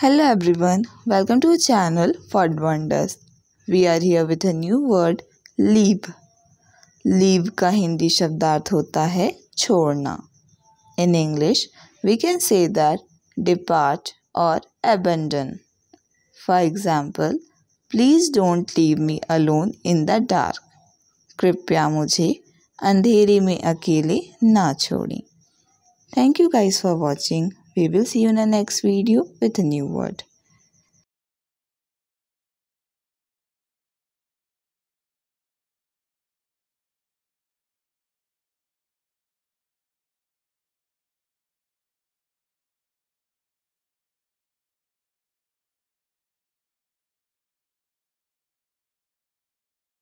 Hello everyone welcome to channel for wonders we are here with a new word leave leave का हिंदी शब्दार्थ होता है छोड़ना in English we can say that depart और abandon for example please don't leave me alone in the dark कृपया मुझे अंधेरे में अकेले ना छोड़ें thank you guys for watching We will see you in the next video with a new word.